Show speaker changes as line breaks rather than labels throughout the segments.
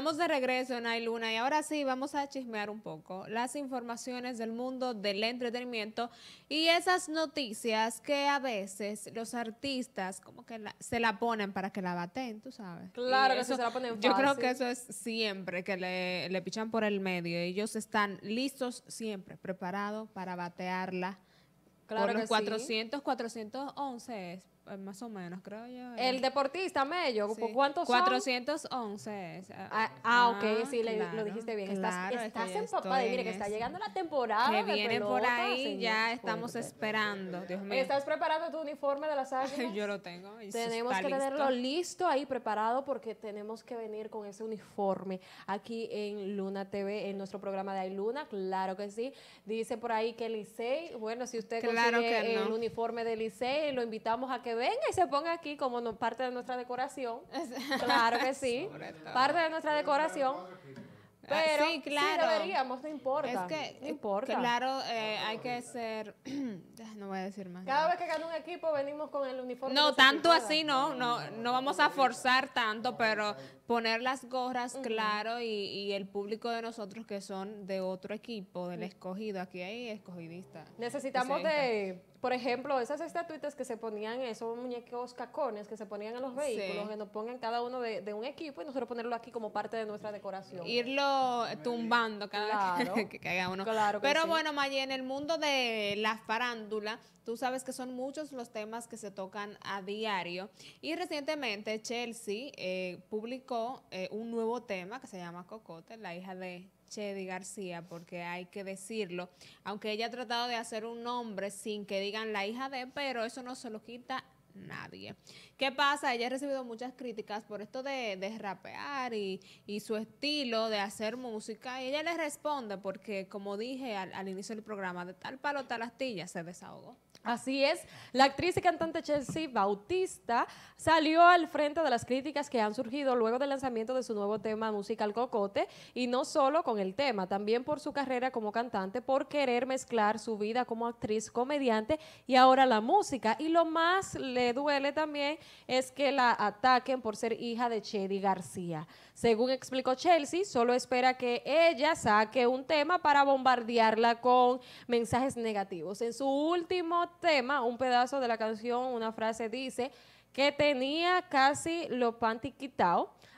Estamos de regreso, Nay Luna, y ahora sí vamos a chismear un poco las informaciones del mundo del entretenimiento y esas noticias que a veces los artistas como que se la ponen para que la baten, tú sabes. Claro eso, se la ponen Yo creo que eso es siempre, que le, pichan por el medio. Ellos están listos siempre, preparados para batearla. Claro por los 400, 411 eh, más o menos, creo yo. El deportista Mello, ¿cuántos 411. Son? Ah, ah, ah, ok, ah, sí, lo dijiste bien. estás, mire, que está llegando la temporada. Que viene por ahí, ya estamos esperando, Dios mío. ¿Estás preparando tu uniforme de las águilas? yo lo tengo. Tenemos que tenerlo
listo ahí, preparado, porque tenemos que venir con ese uniforme aquí en Luna TV, en nuestro programa de Ay Luna, claro que sí. Dice por ahí que Licey, bueno, si usted consigue el uniforme de Licey, lo invitamos a que venga y se ponga aquí como no, parte de nuestra decoración. claro que sí.
Parte de nuestra decoración. Ah,
ah, pero sí, claro. deberíamos,
no importa. Es que, Claro, eh, hay que ser. no voy a decir más. Cada vez que gana un equipo venimos con el uniforme. No, tanto así no, no, no vamos a forzar tanto, pero poner las gorras, claro, y, y, el público de nosotros que son de otro equipo, del escogido. Aquí hay escogidistas. Necesitamos de por ejemplo, esas estatuitas que se
ponían, esos muñecos cacones que se ponían en los vehículos, que nos pongan cada uno de, un equipo y nosotros ponerlo
aquí como parte de nuestra decoración. Irlo tumbando cada que, caiga uno. Pero bueno, Maya, en el mundo de la farándula, tú sabes que son muchos los temas que se tocan a diario. Y recientemente Chelsea eh, publicó eh, un nuevo tema que se llama Cocote, la hija de Chedi García, porque hay que decirlo, aunque ella ha tratado de hacer un nombre sin que digan la hija de, pero eso no se lo quita nadie. ¿Qué pasa? Ella ha recibido muchas críticas por esto de, rapear y, su estilo de hacer música. Y ella le responde porque, como dije al, inicio del programa, de tal palo tal astilla se desahogó. Así es, la actriz y cantante
Chelsea Bautista salió al frente de las críticas que han surgido luego del lanzamiento de su nuevo tema musical Cocote y no solo con el tema, también por su carrera como cantante, por querer mezclar su vida como actriz, comediante y ahora la música. Y lo más le duele también es que la ataquen por ser hija de Chedi García. Según explicó Chelsea, solo espera que ella saque un tema para bombardearla con mensajes negativos. En su último tema, un pedazo de la canción, una frase dice que tenía casi lo panty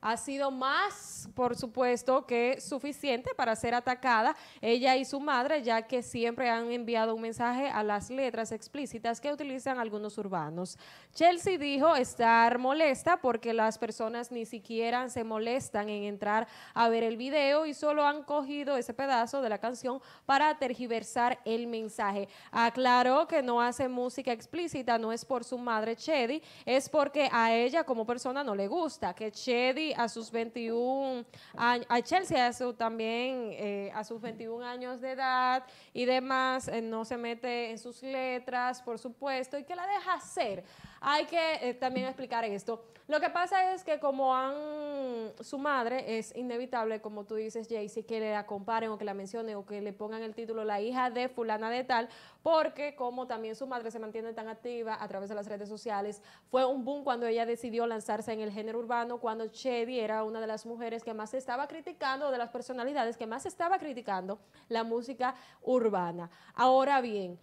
Ha sido más, por supuesto, que suficiente para ser atacada ella y su madre, ya que siempre han enviado un mensaje a las letras explícitas que utilizan algunos urbanos. Chelsea dijo estar molesta porque las personas ni siquiera se molestan en entrar a ver el video y solo han cogido ese pedazo de la canción para tergiversar el mensaje. Aclaró que no hace música explícita, no es por su madre Chedi, es porque a ella como persona no le gusta, que Chedi a sus 21 años, a Chelsea a también eh, a sus 21 años de edad y demás, eh, no se mete en sus letras, por supuesto, y que la deja hacer. Hay que eh, también explicar esto. Lo que pasa es que como han, su madre es inevitable, como tú dices, Jaycee, que le la comparen o que la mencionen o que le pongan el título la hija de fulana de tal, porque como también su madre se mantiene tan activa a través de las redes sociales, fue un boom cuando ella decidió lanzarse en el género urbano, cuando Chedi era una de las mujeres que más estaba criticando, de las personalidades que más estaba criticando la música urbana. Ahora bien,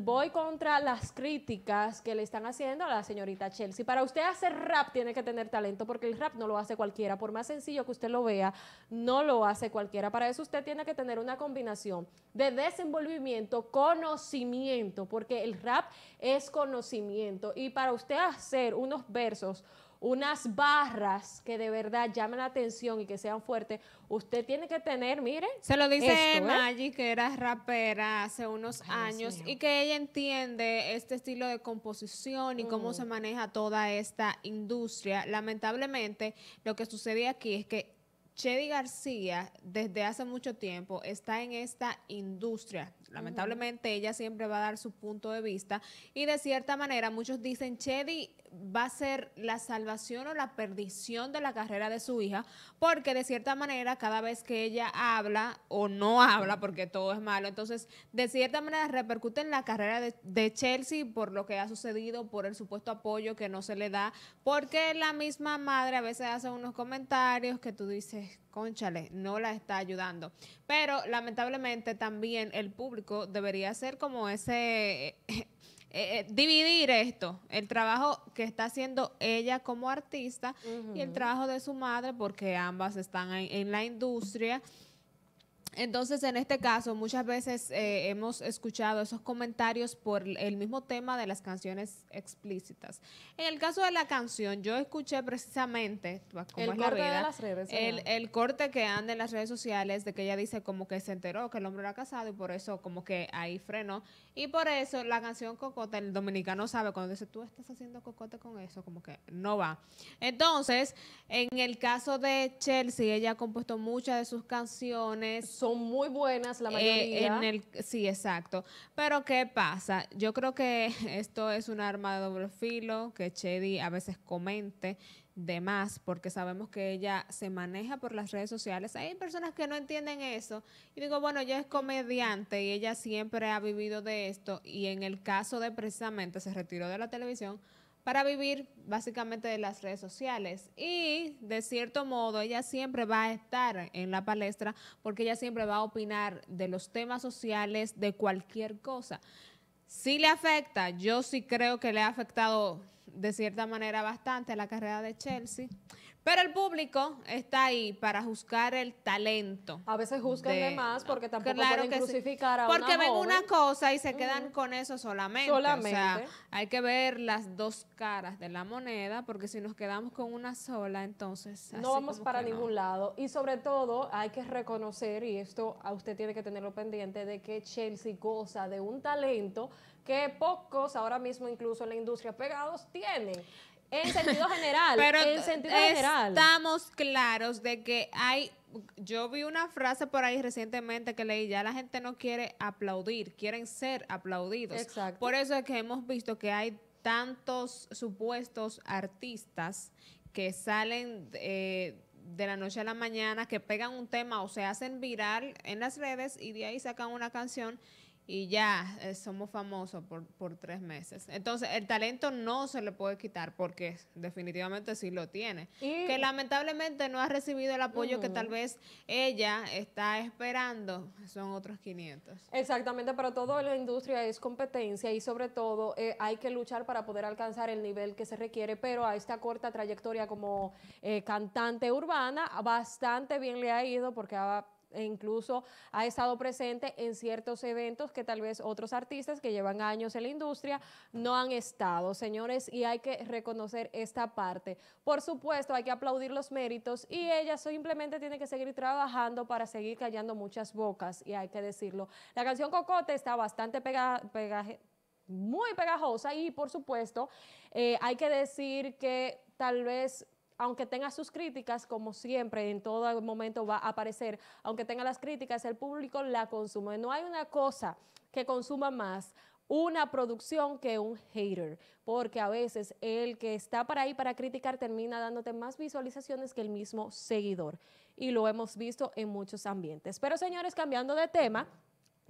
voy contra las críticas que le están haciendo a la señorita Chelsea. Para usted hacer rap tiene que tener talento porque el rap no lo hace cualquiera. Por más sencillo que usted lo vea, no lo hace cualquiera. Para eso usted tiene que tener una combinación de desenvolvimiento, conocimiento, porque el rap es conocimiento. Y para usted hacer unos versos unas barras que de verdad llamen la
atención y que sean fuertes, usted tiene que tener, mire, Se lo dice ¿eh? Maggi que era rapera hace unos años y que ella entiende este estilo de composición y cómo se mm. maneja toda esta industria. Lamentablemente, lo que sucede aquí es que Chedi García desde hace mucho tiempo está en esta industria Lamentablemente ella siempre va a dar su punto de vista y de cierta manera muchos dicen Chedi va a ser la salvación o la perdición de la carrera de su hija porque de cierta manera cada vez que ella habla o no habla porque todo es malo, entonces de cierta manera repercute en la carrera de Chelsea por lo que ha sucedido, por el supuesto apoyo que no se le da, porque la misma madre a veces hace unos comentarios que tú dices conchale, no la está ayudando. Pero lamentablemente también el público debería ser como ese... Eh, eh, eh, dividir esto, el trabajo que está haciendo ella como artista y el trabajo de su madre, porque ambas están en la industria entonces, en este caso, muchas veces eh, hemos escuchado esos comentarios por el mismo tema de las canciones explícitas. En el caso de la canción, yo escuché precisamente, pues, el es corte la el, corte que anda en las redes sociales de que ella dice como que se enteró que el hombre era casado y por eso como que ahí frenó. Y por eso la canción Cocota, el dominicano sabe, cuando dice tú estás haciendo cocote con eso, como que no va. Entonces, en el caso de Chelsea, ella ha compuesto muchas de sus canciones son muy buenas la eh, mayoría. en el, sí, exacto. Pero ¿qué pasa? Yo creo que esto es un arma de doble filo, que Chedi a veces comente de más, porque sabemos que ella se maneja por las redes sociales. Hay personas que no entienden eso y digo, bueno, ella es comediante y ella siempre ha vivido de esto y en el caso de precisamente se retiró de la televisión para vivir básicamente de las redes sociales. Y de cierto modo ella siempre va a estar en la palestra porque ella siempre va a opinar de los temas sociales, de cualquier cosa. Si le afecta, yo sí creo que le ha afectado de cierta manera bastante a la carrera de Chelsea. Pero el público está ahí para juzgar el talento. A veces juzgan de, más porque tampoco pueden crucificar a una Porque ven una cosa y se quedan con eso solamente. solamente. hay que ver las dos caras de la moneda porque si nos quedamos con una sola, entonces... No vamos para ningún
lado. Y sobre todo hay que reconocer, y esto a usted tiene que tenerlo pendiente, de que Chelsea goza de un talento que pocos ahora mismo incluso en la industria pegados tienen. En sentido general.
Estamos claros de que hay. Yo vi una frase por ahí recientemente que leí, ya la gente no quiere aplaudir, quieren ser aplaudidos. Por eso es que hemos visto que hay tantos supuestos artistas que salen eh, de la noche a la mañana, que pegan un tema o se hacen viral en las redes y de ahí sacan una canción y ya eh, somos famosos por, tres meses. Entonces, el talento no se le puede quitar porque definitivamente sí lo tiene. que lamentablemente no ha recibido el apoyo que tal vez ella está esperando, son otros 500.
Exactamente, pero toda la industria es competencia y sobre todo eh, hay que luchar para poder alcanzar el nivel que se requiere, pero a esta corta trayectoria como eh, cantante urbana, bastante bien le ha ido porque ha e incluso ha estado presente en ciertos eventos que tal vez otros artistas que llevan años en la industria no han estado, señores, y hay que reconocer esta parte. Por supuesto, hay que aplaudir los méritos y ella simplemente tiene que seguir trabajando para seguir callando muchas bocas, y hay que decirlo. La canción Cocote está bastante pegajosa, muy pegajosa y, por supuesto, eh, hay que decir que tal vez aunque tenga sus críticas, como siempre, en todo momento va a aparecer, aunque tenga las críticas, el público la consume. No hay una cosa que consuma más una producción que un hater, porque a veces el que está para ahí para criticar termina dándote más visualizaciones que el mismo seguidor. Y lo hemos visto en muchos ambientes. Pero señores, cambiando de tema,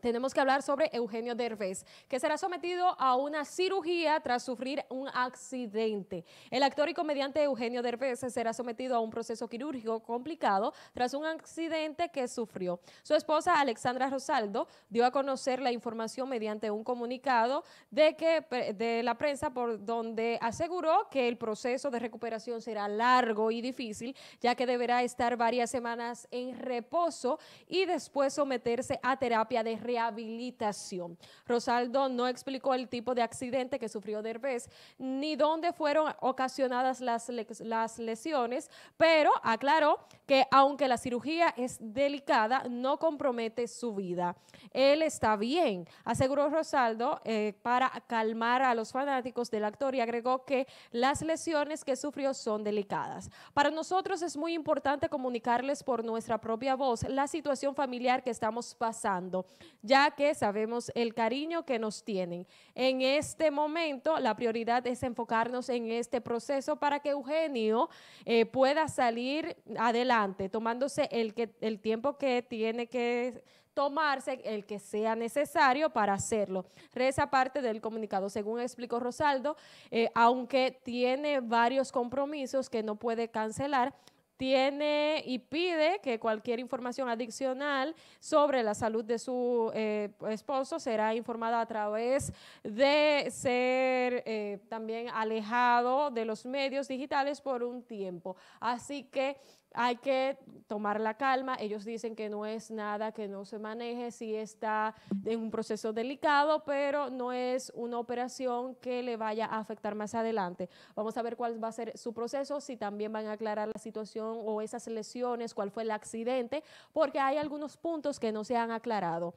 tenemos que hablar sobre Eugenio Derbez, que será sometido a una cirugía tras sufrir un accidente. El actor y comediante Eugenio Derbez será sometido a un proceso quirúrgico complicado tras un accidente que sufrió. Su esposa Alexandra Rosaldo dio a conocer la información mediante un comunicado de, la prensa por donde aseguró que el proceso de recuperación será largo y difícil, ya que deberá estar varias semanas en reposo y después someterse a terapia de rehabilitación. Rosaldo no explicó el tipo de accidente que sufrió Derbez ni dónde fueron ocasionadas las, lesiones, pero aclaró que aunque la cirugía es delicada, no compromete su vida. Él está bien, aseguró Rosaldo eh, para calmar a los fanáticos del actor y agregó que las lesiones que sufrió son delicadas. Para nosotros es muy importante comunicarles por nuestra propia voz la situación familiar que estamos pasando ya que sabemos el cariño que nos tienen. En este momento, la prioridad es enfocarnos en este proceso para que Eugenio eh, pueda salir adelante, tomándose el, que, el tiempo que tiene que tomarse el que sea necesario para hacerlo. Reza parte del comunicado. Según explicó Rosaldo, eh, aunque tiene varios compromisos que no puede cancelar, tiene y pide que cualquier información adicional sobre la salud de su eh, esposo será informada a través de ser eh, también alejado de los medios digitales por un tiempo. Así que hay que tomar la calma. Ellos dicen que no es nada que no se maneje, si está en un proceso delicado, pero no es una operación que le vaya a afectar más adelante. Vamos a ver cuál va a ser su proceso, si también van a aclarar la situación o esas lesiones, cuál fue el accidente, porque hay algunos puntos que no se han aclarado.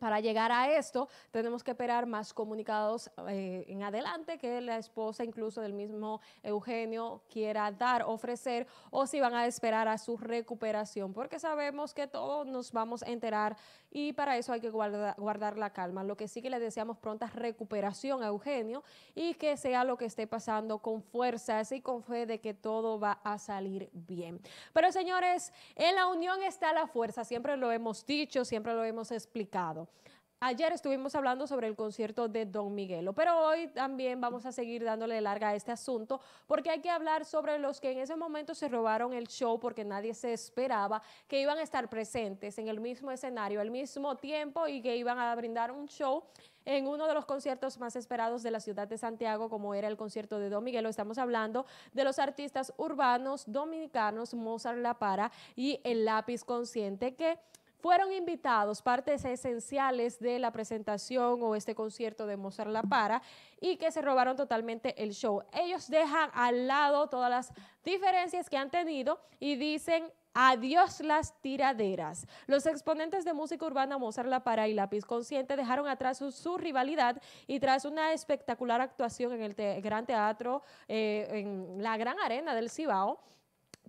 Para llegar a esto, tenemos que esperar más comunicados eh, en adelante que la esposa incluso del mismo Eugenio quiera dar, ofrecer, o si van a esperar a su recuperación, porque sabemos que todos nos vamos a enterar y para eso hay que guardar la calma. Lo que sí que le deseamos pronta recuperación a Eugenio y que sea lo que esté pasando con fuerza y con fe de que todo va a salir bien. Pero señores, en la unión está la fuerza, siempre lo hemos dicho, siempre lo hemos explicado. Ayer estuvimos hablando sobre el concierto de Don Miguelo, pero hoy también vamos a seguir dándole larga a este asunto porque hay que hablar sobre los que en ese momento se robaron el show porque nadie se esperaba que iban a estar presentes en el mismo escenario, al mismo tiempo y que iban a brindar un show en uno de los conciertos más esperados de la ciudad de Santiago, como era el concierto de Don Miguelo. Estamos hablando de los artistas urbanos dominicanos Mozart La Para y El Lápiz Consciente que fueron invitados partes esenciales de la presentación o este concierto de Mozart La Para y que se robaron totalmente el show. Ellos dejan al lado todas las diferencias que han tenido y dicen Adiós las tiraderas. Los exponentes de música urbana Mozart La Para y Lápiz Consciente dejaron atrás su, rivalidad y tras una espectacular actuación en el Gran Teatro, eh, en la Gran Arena del Cibao,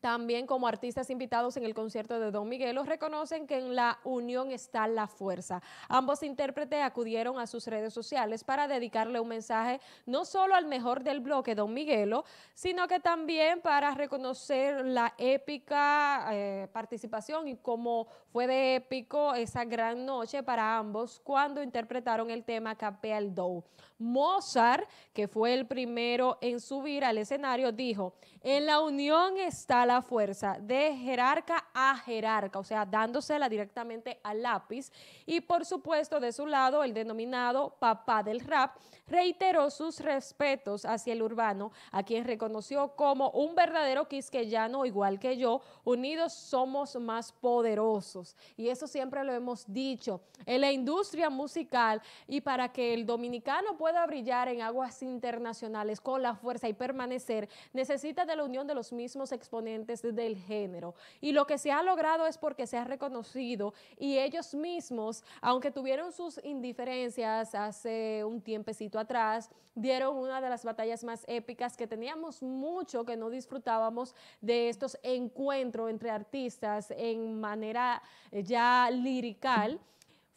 también como artistas invitados en el concierto de Don Miguelo, reconocen que en la unión está la fuerza. Ambos intérpretes acudieron a sus redes sociales para dedicarle un mensaje no solo al mejor del bloque, Don Miguelo, sino que también para reconocer la épica eh, participación y cómo fue de épico esa gran noche para ambos cuando interpretaron el tema al dou Mozart, que fue el primero en subir al escenario, dijo, en la unión está la fuerza de jerarca a jerarca, o sea, dándosela directamente al lápiz. Y por supuesto, de su lado, el denominado papá del rap reiteró sus respetos hacia el urbano, a quien reconoció como un verdadero quisqueyano igual que yo, unidos somos más poderosos. Y eso siempre lo hemos dicho. En la industria musical y para que el dominicano pueda brillar en aguas internacionales con la fuerza y permanecer, necesita de la unión de los mismos exponentes del género. Y lo que se ha logrado es porque se ha reconocido y ellos mismos, aunque tuvieron sus indiferencias hace un tiempecito atrás, dieron una de las batallas más épicas que teníamos mucho que no disfrutábamos de estos encuentros entre artistas en manera ya lirical.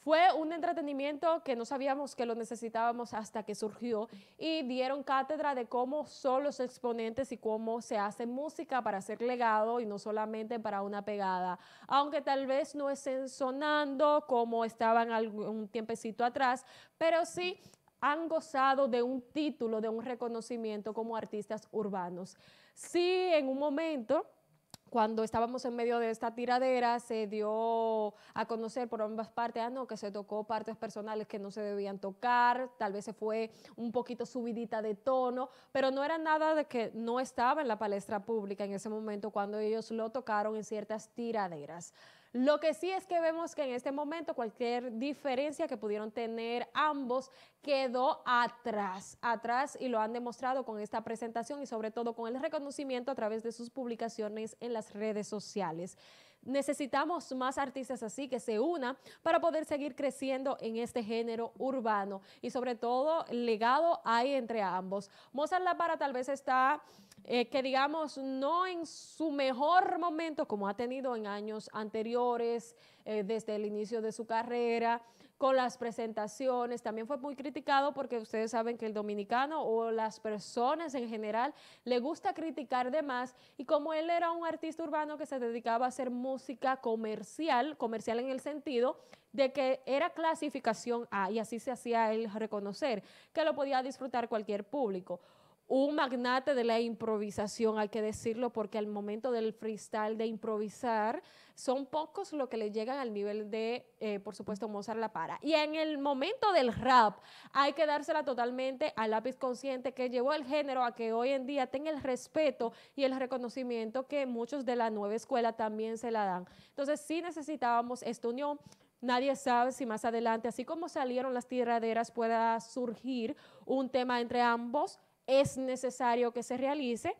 Fue un entretenimiento que no sabíamos que lo necesitábamos hasta que surgió y dieron cátedra de cómo son los exponentes y cómo se hace música para ser legado y no solamente para una pegada. Aunque tal vez no estén sonando como estaban algún tiempecito atrás, pero sí han gozado de un título, de un reconocimiento como artistas urbanos. Sí, en un momento cuando estábamos en medio de esta tiradera, se dio a conocer por ambas partes, ah, no, que se tocó partes personales que no se debían tocar, tal vez se fue un poquito subidita de tono, pero no era nada de que no estaba en la palestra pública en ese momento cuando ellos lo tocaron en ciertas tiraderas. Lo que sí es que vemos que en este momento cualquier diferencia que pudieron tener ambos quedó atrás, atrás y lo han demostrado con esta presentación y sobre todo con el reconocimiento a través de sus publicaciones en las redes sociales necesitamos más artistas así que se unan para poder seguir creciendo en este género urbano y sobre todo legado hay entre ambos. Mozart La Para tal vez está, eh, que digamos, no en su mejor momento como ha tenido en años anteriores, eh, desde el inicio de su carrera, con las presentaciones. También fue muy criticado porque ustedes saben que el dominicano o las personas en general le gusta criticar de más y como él era un artista urbano que se dedicaba a hacer música comercial, comercial en el sentido de que era clasificación A y así se hacía él reconocer que lo podía disfrutar cualquier público un magnate de la improvisación, hay que decirlo, porque al momento del freestyle, de improvisar, son pocos los que le llegan al nivel de, eh, por supuesto, Mozart La Para. Y en el momento del rap, hay que dársela totalmente al lápiz consciente que llevó el género a que hoy en día tenga el respeto y el reconocimiento que muchos de la nueva escuela también se la dan. Entonces, sí necesitábamos esta unión. Nadie sabe si más adelante, así como salieron las tiraderas, pueda surgir un tema entre ambos es necesario que se realice.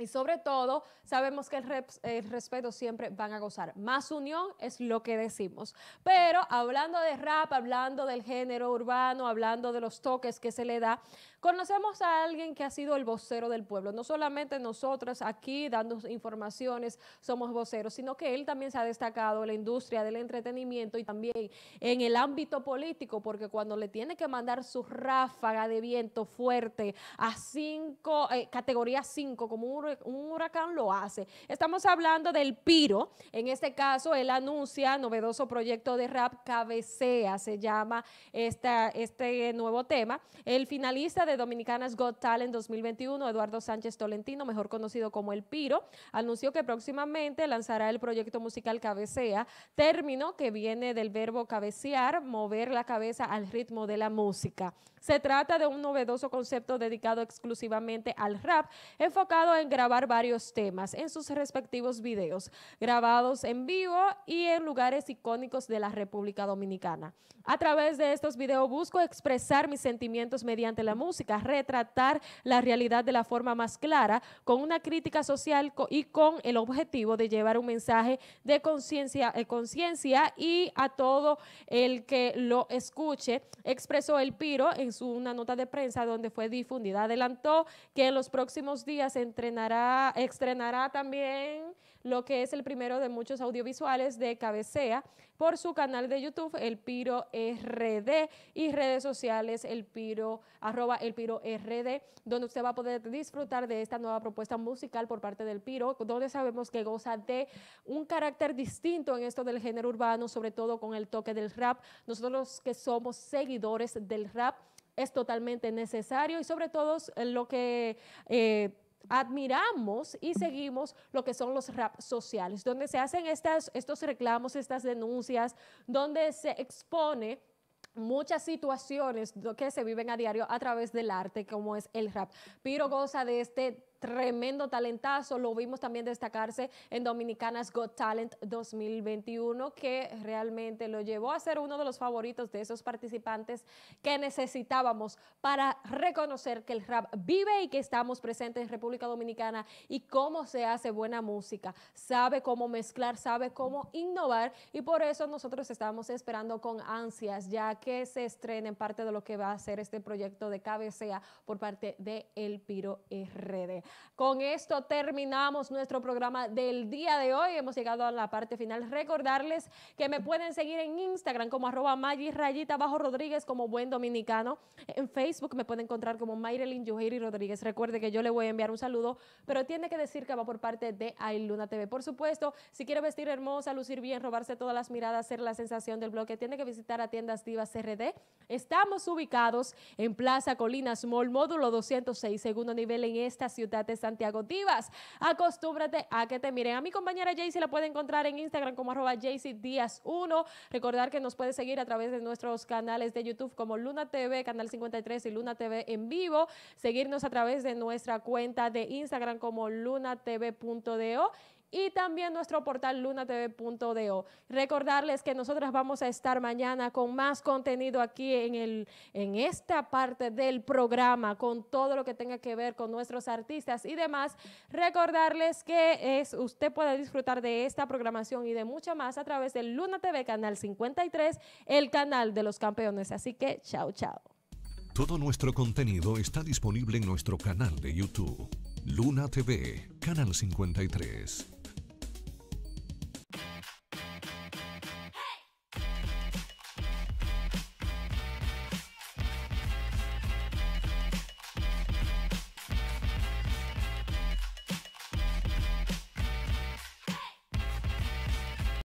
Y sobre todo, sabemos que el, respeto siempre van a gozar. Más unión es lo que decimos. Pero hablando de rap, hablando del género urbano, hablando de los toques que se le da, Conocemos a alguien que ha sido el vocero del pueblo. No solamente nosotros aquí dando informaciones somos voceros, sino que él también se ha destacado en la industria del entretenimiento y también en el ámbito político, porque cuando le tiene que mandar su ráfaga de viento fuerte a cinco, eh, categoría 5, como un huracán lo hace. Estamos hablando del Piro. En este caso, él anuncia novedoso proyecto de rap Cabecea, se llama esta, este nuevo tema. El finalista de Dominicanas Got Talent 2021, Eduardo Sánchez Tolentino, mejor conocido como El Piro, anunció que próximamente lanzará el proyecto musical Cabecea, término que viene del verbo cabecear, mover la cabeza al ritmo de la música. Se trata de un novedoso concepto dedicado exclusivamente al rap, enfocado en grabar varios temas en sus respectivos videos, grabados en vivo y en lugares icónicos de la República Dominicana. A través de estos videos busco expresar mis sentimientos mediante la música, retratar la realidad de la forma más clara, con una crítica social y con el objetivo de llevar un mensaje de conciencia eh, conciencia y a todo el que lo escuche, expresó el Piro en su, una nota de prensa donde fue difundida. Adelantó que en los próximos días entrenará, estrenará también lo que es el primero de muchos audiovisuales de Cabecea por su canal de YouTube, El Piro RD, y redes sociales, El Piro, arroba El Piro RD, donde usted va a poder disfrutar de esta nueva propuesta musical por parte del Piro, donde sabemos que goza de un carácter distinto en esto del género urbano, sobre todo con el toque del rap. Nosotros los que somos seguidores del rap, es totalmente necesario y sobre todo lo que... Eh, admiramos y seguimos lo que son los rap sociales, donde se hacen estas, estos reclamos, estas denuncias, donde se expone muchas situaciones que se viven a diario a través del arte, como es el rap. Piro goza de este tremendo talentazo. Lo vimos también destacarse en Dominicanas Got Talent 2021, que realmente lo llevó a ser uno de los favoritos de esos participantes que necesitábamos para reconocer que el rap vive y que estamos presentes en República Dominicana y cómo se hace buena música. Sabe cómo mezclar, sabe cómo innovar y por eso nosotros estamos esperando con ansias ya que se estrenen parte de lo que va a ser este proyecto de cabecea por parte de El Piro RD. Con esto terminamos nuestro programa del día de hoy. Hemos llegado a la parte final. Recordarles que me pueden seguir en Instagram como arroba Maggi rayita bajo Rodríguez como buen dominicano. En Facebook me pueden encontrar como Mayrelin Yujiri Rodríguez. Recuerde que yo le voy a enviar un saludo, pero tiene que decir que va por parte de Ailuna TV. Por supuesto, si quiere vestir hermosa, lucir bien, robarse todas las miradas, hacer la sensación del bloque, tiene que visitar a Tiendas Divas RD. Estamos ubicados en Plaza Colinas Mall, módulo 206, segundo nivel en esta ciudad Santiago Divas. Acostúmbrate a que te miren. A mi compañera Jayce la puede encontrar en Instagram como arroba Díaz 1. Recordar que nos puedes seguir a través de nuestros canales de YouTube como Luna TV, Canal 53 y Luna TV en vivo. Seguirnos a través de nuestra cuenta de Instagram como lunatv.do y también nuestro portal lunatv.do. Recordarles que nosotras vamos a estar mañana con más contenido aquí en, el, en esta parte del programa, con todo lo que tenga que ver con nuestros artistas y demás. Recordarles que es, usted puede disfrutar de esta programación y de mucha más a través del Luna TV, Canal 53, el canal de los campeones. Así que, chao, chao. Todo nuestro contenido está disponible en nuestro canal de YouTube, Luna TV, Canal 53.